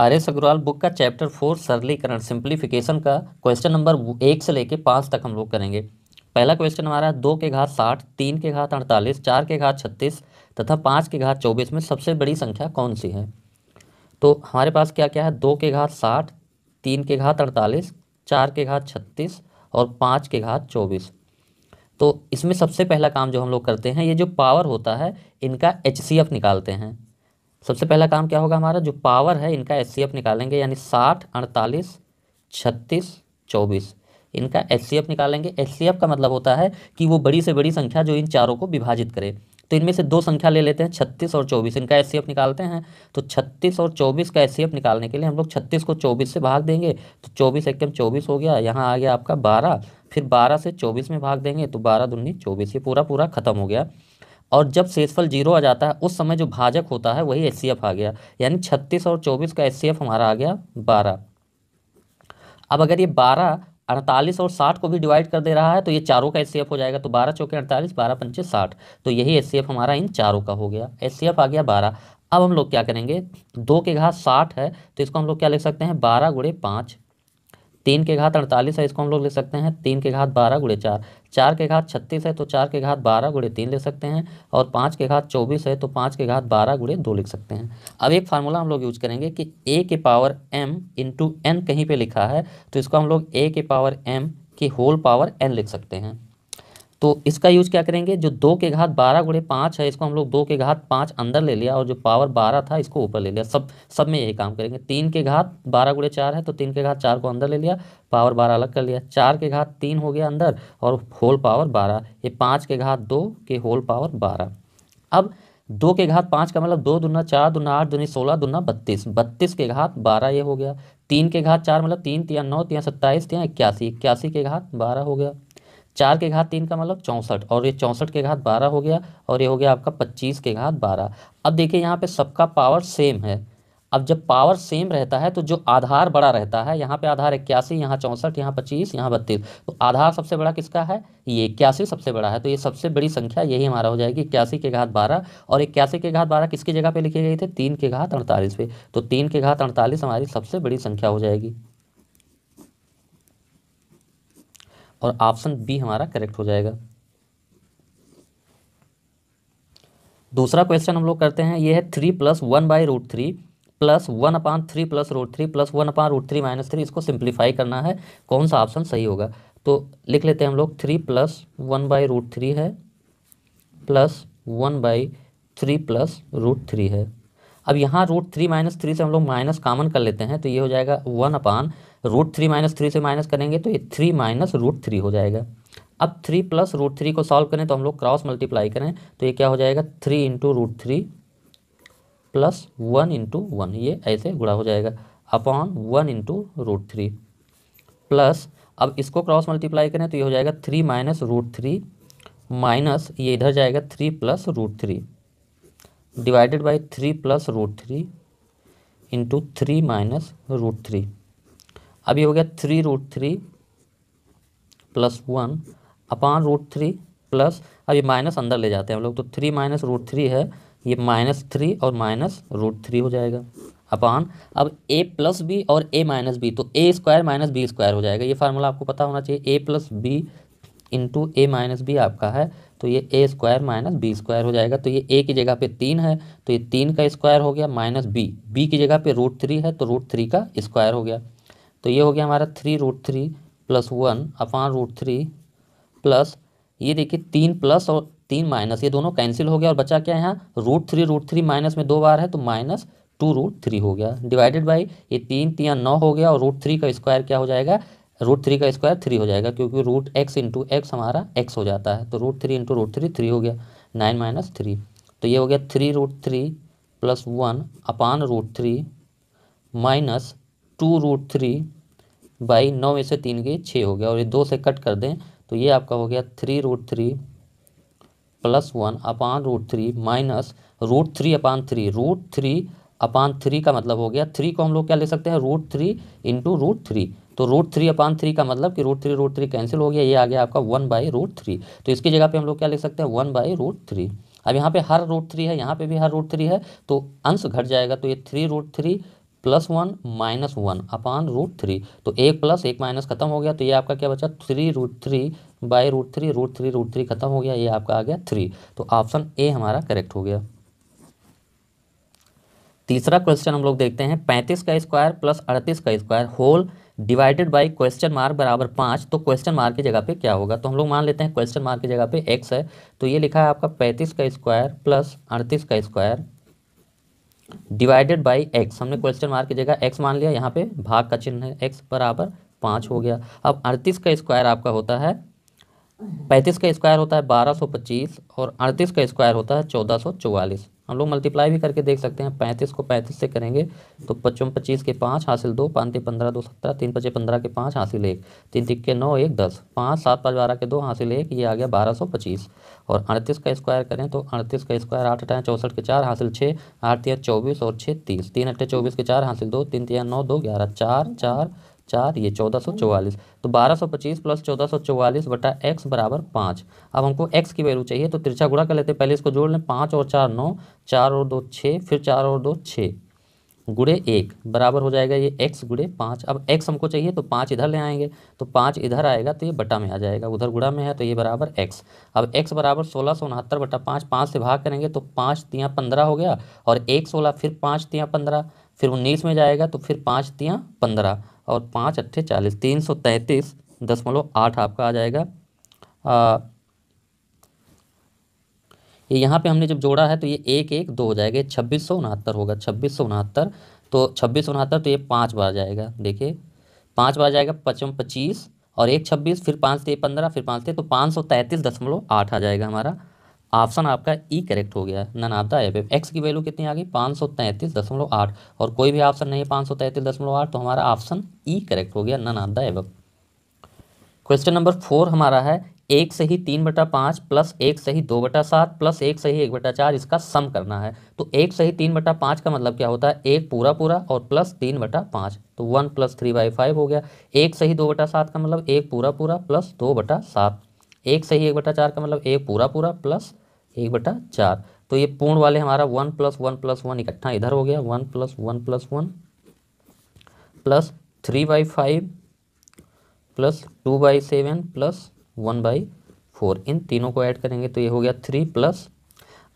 are S Agarwal book का chapter four सरलीकरण simplification का क्वेश्चन नंबर एक से लेके पाँच तक हम लोग करेंगे पहला क्वेश्चन हमारा है दो के घात साठ तीन के घात अड़तालीस चार के घात छत्तीस तथा पाँच के घात चौबीस में सबसे बड़ी संख्या कौन सी है तो हमारे पास क्या क्या है दो के घात साठ तीन के घात अड़तालीस चार के घात छत्तीस और पाँच के घात चौबीस तो इसमें सबसे पहला काम जो हम लोग करते हैं ये जो पावर होता है इनका एच निकालते हैं सबसे पहला काम क्या होगा हमारा जो पावर है इनका एस निकालेंगे यानी साठ अड़तालीस छत्तीस चौबीस इनका एस निकालेंगे एस का मतलब होता है कि वो बड़ी से बड़ी संख्या जो इन चारों को विभाजित करे तो इनमें से दो संख्या ले लेते हैं छत्तीस और चौबीस इनका एस निकालते हैं तो छत्तीस और चौबीस का एस निकालने के लिए हम लोग छत्तीस को चौबीस से भाग देंगे तो चौबीस एकदम चौबीस हो गया यहाँ आ गया आपका बारह फिर बारह से चौबीस में भाग देंगे तो बारह दुनी चौबीस ये पूरा पूरा खत्म हो गया और जब शेषफल जीरो आ जाता है उस समय जो भाजक होता है वही एस आ गया यानी छत्तीस और चौबीस का एस हमारा आ गया बारह अब अगर ये बारह अड़तालीस और साठ को भी डिवाइड कर दे रहा है तो ये चारों का एस हो जाएगा तो बारह चौके अड़तालीस बारह पंचे साठ तो यही एस हमारा इन चारों का हो गया एस आ गया बारह अब हम लोग क्या करेंगे दो के घास साठ है तो इसको हम लोग क्या लिख सकते हैं बारह गुड़े पाँच तीन के घात अड़तालीस है इसको हम लोग ले सकते हैं तीन के घात बारह गुड़े चार चार के घात छत्तीस है तो चार के घात बारह गुड़े तीन ले सकते हैं और पाँच के घात चौबीस है तो पाँच के घात बारह गुड़े दो लिख सकते हैं अब एक फार्मूला हम लोग यूज करेंगे कि ए के पावर एम इंटू एन कहीं पर लिखा है तो इसको हम लोग ए के पावर एम की होल पावर एन लिख सकते हैं तो इसका यूज क्या करेंगे जो दो के घात बारह गुड़े पाँच है इसको हम लोग दो के घात पाँच अंदर ले लिया और जो पावर बारह था इसको ऊपर ले लिया सब सब में यही काम करेंगे तीन के घात बारह गुड़े चार है तो तीन के घात चार को अंदर ले लिया पावर बारह अलग कर लिया चार के घात तीन हो गया अंदर और होल पावर बारह ये पाँच के घात दो के होल पावर बारह अब दो के घात पाँच का मतलब दो दुना चार दुना आठ दुनी सोलह दुना बत्तीस बत्तीस के घात बारह ये हो गया तीन के घात चार मतलब तीन तिया नौ तिया सत्ताईस तिया इक्यासी इक्यासी के घात बारह हो गया चार के घात तीन का मतलब चौंसठ और ये चौंसठ के घात बारह हो गया और ये हो गया आपका पच्चीस के घात बारह अब देखिए यहाँ पे सबका पावर सेम है अब जब पावर सेम रहता है तो जो आधार बड़ा रहता है यहाँ पे आधार इक्यासी यहाँ चौंसठ यहाँ पच्चीस यहाँ बत्तीस तो आधार सबसे बड़ा किसका है ये इक्यासी सबसे बड़ा है तो ये सबसे बड़ी संख्या यही हमारा हो जाएगी इक्यासी के घात बारह और इक्यासी के घात बारह किसकी जगह पे लिखे गए थे तीन के घात अड़तालीस पे तो तीन के घात अड़तालीस हमारी सबसे बड़ी संख्या हो जाएगी और ऑप्शन बी हमारा करेक्ट हो जाएगा दूसरा क्वेश्चन हम लोग करते हैं ये है three plus one by root three plus one upon three plus root three plus one upon root three minus three इसको सिंप्लीफाई करना है कौन सा ऑप्शन सही होगा तो लिख लेते हैं हम लोग three plus one by root three है plus one by three plus root three है अब यहाँ रूट थ्री माइनस थ्री से हम लोग माइनस कॉमन कर लेते हैं तो ये हो जाएगा one upon root three minus three से माइनस करेंगे तो ये थ्री माइनस रूट थ्री हो जाएगा अब थ्री प्लस रूट थ्री को सॉल्व करें तो हम लोग क्रॉस मल्टीप्लाई करें तो ये क्या हो जाएगा three into root three plus one into one ये ऐसे गुड़ा हो जाएगा upon one into root three plus अब इसको क्रॉस मल्टीप्लाई करें तो ये हो जाएगा three minus root three minus ये इधर जाएगा three plus root three divided by three plus root three into three minus root three अब ये हो गया three root three plus one upon root three plus अब ये माइनस अंदर ले जाते हैं हम लोग तो थ्री माइनस रूट थ्री है ये माइनस थ्री और माइनस रूट थ्री हो जाएगा अपान अब ए प्लस बी और ए माइनस बी तो A square minus B square हो जाएगा ये फार्मूला आपको पता होना चाहिए A plus B into A minus B आपका है तो ये A square minus B square हो जाएगा तो ये ए की जगह पे तीन है तो ये तीन का स्क्वायर हो गया माइनस बी बी की जगह पे रूट थ्री है तो रूट थ्री का स्क्वायर हो गया तो ये हो गया हमारा three root three plus one upon root three plus ये देखिए तीन प्लस और तीन माइनस ये दोनों कैंसिल हो गया और बचा क्या है यहाँ root three root three minus में दो बार है तो माइनस टू रूट थ्री हो गया डिवाइडेड बाई ये तीन तीन नौ हो गया और रूट थ्री का स्क्वायर क्या हो जाएगा रूट थ्री का स्क्वायर थ्री हो जाएगा क्योंकि रूट एक्स इंटू एक्स हमारा एक्स हो जाता है तो root three into root three three हो गया नाइन माइनस थ्री तो ये हो गया three root three plus one upon root three minus two root three by नौ में से तीन के छः हो गया और ये दो से कट कर दें तो ये आपका हो गया three root three plus one upon root three minus root three upon three root three upon three का मतलब हो गया थ्री को हम लोग क्या ले सकते हैं root three into root three तो रूट थ्री अपान थ्री का मतलब कि root three root three cancel हो गया ये आ गया आपका वन बाई रूट थ्री तो इसकी जगह पे हम लोग क्या लिख सकते हैं वन बाई रूट थ्री अब यहाँ पे हर रूट थ्री है यहाँ पे भी हर रूट थ्री है तो अंश घट जाएगा तो ये three root three plus one minus one upon root three तो एक प्लस एक माइनस खत्म हो गया तो ये आपका क्या बचा three root three by root three root three root three खत्म हो गया ये आपका आ गया थ्री तो ऑप्शन ए हमारा करेक्ट हो गया तीसरा क्वेश्चन हम लोग देखते हैं पैंतीस का स्क्वायर प्लस अड़तीस का square whole divided by question mark बराबर पाँच तो क्वेश्चन मार्क की जगह पे क्या होगा तो हम लोग मान लेते हैं क्वेश्चन मार्क की जगह पे एक्स है तो ये लिखा है आपका पैंतीस का स्क्वायर प्लस अड़तीस का स्क्वायर डिवाइडेड बाई एक्स हमने क्वेश्चन मार्क की जगह एक्स मान लिया यहाँ पे भाग का चिन्ह है एक्स बराबर पाँच हो गया अब अड़तीस का स्क्वायर आपका होता है पैंतीस का स्क्वायर होता है बारह सौ पच्चीस और अड़तीस का स्क्वायर होता है चौदह सौ चौवालीस हम लोग मल्टीप्लाई भी करके देख सकते हैं पैंतीस को पैंतीस से करेंगे तो पचपन पच्चीस के पाँच हासिल दो पाँच पंद्रह दो सत्रह तीन पचे पंद्रह के पाँच हासिल एक तीन तिक्के नौ एक दस पाँच सात पाँच बारह के दो हासिल एक ये आ गया बारह सौ पच्चीस और अड़तीस का स्क्वायर करें तो अड़तीस का स्क्वायर आठ अठाएँ चौंसठ के चार हासिल छः आठ तीन चौबीस और छः तीस तीन अट्ठे चौबीस के चार हासिल दो तीन तिया नौ दो ग्यारह चार चार चार ये चौदह सौ चौवालीस तो बारह सौ पच्चीस प्लस चौदह सौ चौवालीस बटा एक्स बराबर पाँच अब हमको एक्स की वैल्यू चाहिए तो तिरछा गुड़ा कर लेते हैं पहले इसको जोड़ लें पाँच और चार नौ चार और दो छः फिर चार और दो छः गुड़े एक बराबर हो जाएगा ये एक्स गुड़े पाँच अब एक्स हमको चाहिए तो पाँच इधर ले आएंगे तो पाँच इधर आएगा तो ये बटा में आ जाएगा उधर गुड़ा में है तो ये बराबर एक्स अब एक्स बराबर सोलह सौ उनहत्तर बटा पाँच पाँच से भाग करेंगे तो पाँच तियाँ पंद्रह हो गया और एक सोलह फिर पाँच तियाँ पंद्रह फिर उन्नीस में जाएगा तो फिर पाँच तियाँ पंद्रह और पाँच अट्ठे चालीस तीन सौ तैंतीस दशमलव आठ आपका आ जाएगा आ, ये यहाँ पे हमने जब जोड़ा है तो ये एक एक दो हो जाएगा छब्बीस सौ उनहत्तर होगा छब्बीस सौ उनहत्तर तो छब्बीस उनहत्तर तो ये पाँच बार जाएगा देखिए पाँच बार जाएगा पचम पच्चीस और एक छब्बीस फिर पाँच थे पंद्रह फिर पाँच थे तो पाँच सौ तैंतीस दशमलव आठ आ जाएगा हमारा ऑप्शन आपका ई e करेक्ट हो गया none of the F X की वैल्यू कितनी आ गई पाँच सौ तैंतीस दशमलव आठ और कोई भी ऑप्शन नहीं है पाँच सौ तैंतीस दशमलव आठ तो हमारा ऑप्शन ई करेक्ट हो गया none of the F question number four हमारा है एक से ही तीन बटा पाँच प्लस एक से ही दो बटा सात प्लस एक से ही एक बटा चार इसका सम करना है तो एक से ही तीन बटा पाँच का मतलब क्या होता है एक पूरा पूरा और प्लस तीन बटा पाँच तो one plus three by five हो गया एक से ही दो बटा सात का मतलब एक पूरा पूरा प्लस दो बटा सात एक से ही एक बटा चार का मतलब एक पूरा पूरा प्लस एक बटा चार तो ये पूर्ण वाले हमारा one plus one plus one इकट्ठा इधर हो गया one plus one plus one plus three by five plus two by seven plus one by four इन तीनों को ऐड करेंगे तो ये हो गया थ्री प्लस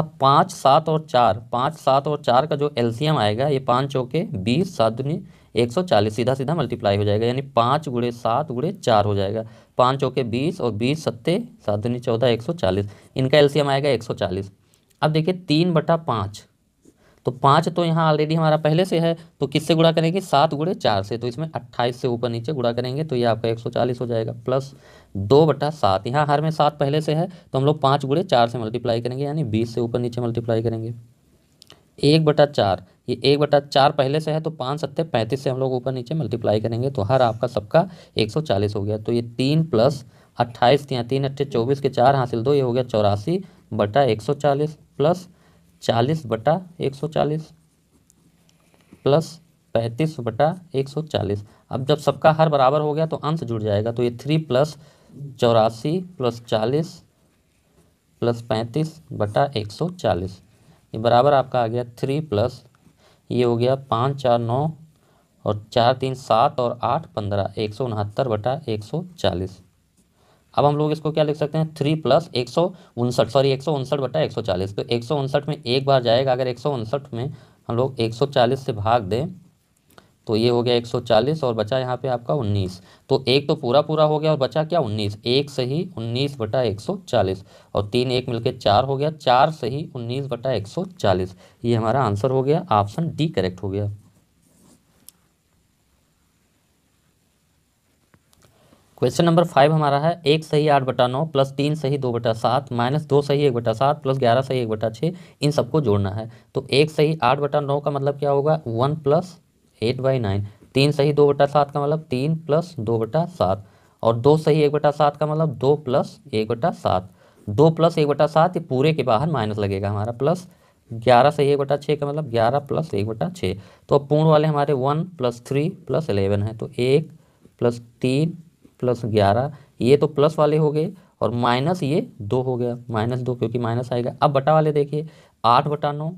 अब पाँच सात और चार पाँच सात और चार का जो एलसीएम आएगा ये पाँच चौके बीस सात दुनिया एक सौ चालीस सीधा सीधा मल्टीप्लाई हो जाएगा यानी पाँच गुड़े सात गुड़े चार हो जाएगा पाँच चौके बीस और बीस सत्ते सात धनी चौदह एक सौ चालीस इनका एलसीएम आएगा एक सौ चालीस अब देखिए तीन बटा पाँच तो पाँच तो यहाँ ऑलरेडी हमारा पहले से है तो किससे गुड़ा करेंगे सात गुड़े चार से तो इसमें अट्ठाईस से ऊपर नीचे गुड़ा करेंगे तो ये आपका एक सौ चालीस हो जाएगा प्लस दो बटा सात यहाँ हर में सात पहले से है तो हम लोग पाँच गुड़े चार से मल्टीप्लाई करेंगे यानी बीस से ऊपर नीचे मल्टीप्लाई करेंगे एक बटा चार ये एक बटा चार पहले से है तो पाँच सत्ते पैंतीस से हम लोग ऊपर नीचे मल्टीप्लाई करेंगे तो हर आपका सबका एक सौ चालीस हो गया तो ये तीन प्लस अट्ठाईस या तीन अट्ठे चौबीस के चार हासिल दो ये हो गया चौरासी बटा एक सौ चालीस प्लस चालीस बटा एक सौ चालीस प्लस पैंतीस बटा एक सौ चालीस अब जब सबका हर बराबर हो गया तो अंश जुड़ जाएगा तो ये थ्री प्लस चौरासी प्लस चालीस प्लस पैंतीस बटा एक सौ चालीस ये बराबर आपका आ गया थ्री प्लस ये हो गया पाँच चार नौ और चार तीन सात और आठ पंद्रह एक सौ उनहत्तर बटा एक सौ चालीस अब हम लोग इसको क्या लिख सकते हैं थ्री प्लस एक सौ उनसठ सॉरी एक सौ उनसठ बटा एक सौ चालीस तो एक सौ उनसठ में एक बार जाएगा अगर एक सौ उनसठ में हम लोग एक सौ चालीस से भाग दें तो ये हो गया 140 और बचा यहाँ पे आपका 19 तो एक तो पूरा पूरा हो गया और बचा क्या 19 एक सही 19 बटा 140 और तीन एक मिलके चार हो गया चार सही 19 बटा 140 ये हमारा आंसर हो गया ऑप्शन डी करेक्ट हो गया क्वेश्चन नंबर फाइव हमारा है एक सही आठ बटा नौ प्लस तीन सही दो बटा सात माइनस दो सही एक बटा सात प्लस ग्यारह सही एक बटा छः इन सबको जोड़ना है तो एक सही आठ बटा नौ का मतलब क्या होगा one plus eight by nine तीन सही दो बटा सात का मतलब तीन प्लस दो बटा सात और दो सही एक बटा सात का मतलब दो प्लस एक बटा सात दो प्लस एक बटा सात ये पूरे के बाहर माइनस लगेगा हमारा प्लस ग्यारह सही एक बटा छः का मतलब ग्यारह प्लस एक बटा छः तो अब पूर्ण वाले हमारे one plus three plus eleven है तो एक प्लस तीन प्लस ग्यारह ये तो प्लस वाले हो गए और माइनस ये दो हो गया माइनस दो क्योंकि माइनस आएगा अब बटा वाले देखिए आठ बटा नौ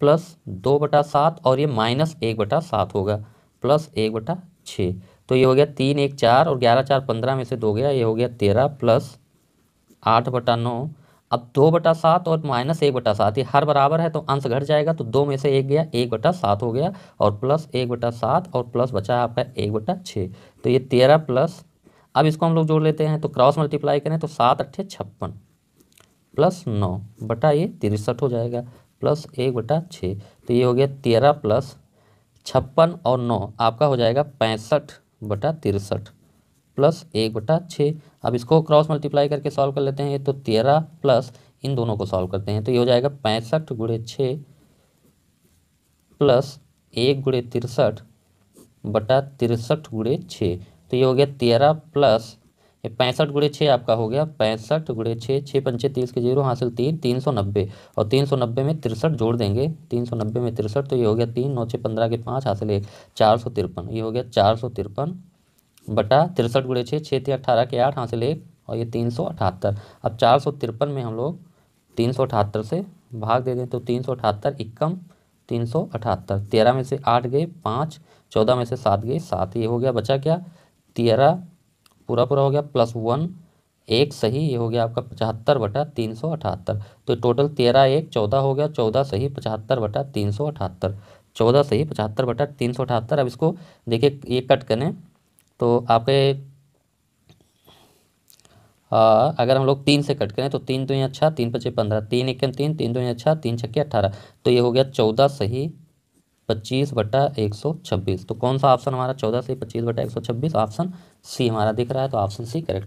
प्लस दो बटा सात और ये माइनस एक बटा सात होगा प्लस एक बटा छः तो ये हो गया तीन एक चार और ग्यारह चार पंद्रह में से दो गया ये हो गया तेरह प्लस आठ बटा नौ अब दो बटा सात और माइनस एक बटा सात ये हर बराबर है तो अंश घट जाएगा तो दो में से एक गया एक बटा सात हो गया और प्लस एक बटा सात और प्लस बचा आपका एक बटा छः तो ये तेरह प्लस अब इसको हम लोग जोड़ लेते हैं तो क्रॉस मल्टीप्लाई करें तो सात अट्ठे छप्पन प्लस नौ बटा ये तिरसठ हो जाएगा प्लस एक बटा छः तो ये हो गया तेरह प्लस छप्पन और नौ आपका हो जाएगा पैंसठ बटा तिरसठ प्लस एक बटा छः अब इसको क्रॉस मल्टीप्लाई करके सॉल्व कर लेते हैं तो तेरह प्लस इन दोनों को सॉल्व करते हैं तो ये हो जाएगा पैंसठ गुड़े छः प्लस एक गुड़े तिरसठ बटा तिरसठ गुड़े छः तो ये हो गया तेरह प्लस ये पैंसठ गुड़े छः आपका हो गया पैंसठ गुड़े छः छः पंचे तीस के जीरो हासिल तीन तीन सौ नब्बे और तीन सौ नब्बे में तिरसठ जोड़ देंगे तीन सौ नब्बे में तिरसठ तो ये हो गया तीन नौ छः पंद्रह के पाँच हासिल एक चार सौ तिरपन ये हो गया चार सौ तिरपन बटा तिरसठ गुड़े छः छः थे अठारह के आठ हासिल एक और ये तीन सौ अठहत्तर अब चार सौ तिरपन में हम लोग तीन सौ अठहत्तर से भाग दे दें तो तीन सौ अठहत्तर इक्कम तीन सौ अठहत्तर तेरह में से आठ गए पाँच चौदह में से सात गए सात ये हो गया बचा क्या तेरह पूरा पूरा हो गया प्लस वन एक सही ये हो गया आपका पचहत्तर बटा तीन सौ अठहत्तर तो टोटल तेरह एक चौदह हो गया चौदह सही पचहत्तर बटा तीन सौ अठहत्तर चौदह सही पचहत्तर बटा तीन सौ अठहत्तर अब इसको देखिए ये कट करें तो आपके आ, अगर हम लोग तीन से कट करें तो तीन दो छः तीन पचे पंद्रह तीन एक तीन तीन दो छः तीन छक्के अट्ठारह तो ये हो गया चौदह सही पच्चीस बटा एक सौ छब्बीस तो कौन सा ऑप्शन हमारा चौदह से पच्चीस बटा एक सौ छब्बीस ऑप्शन सी हमारा दिख रहा है तो ऑप्शन सी करेक्ट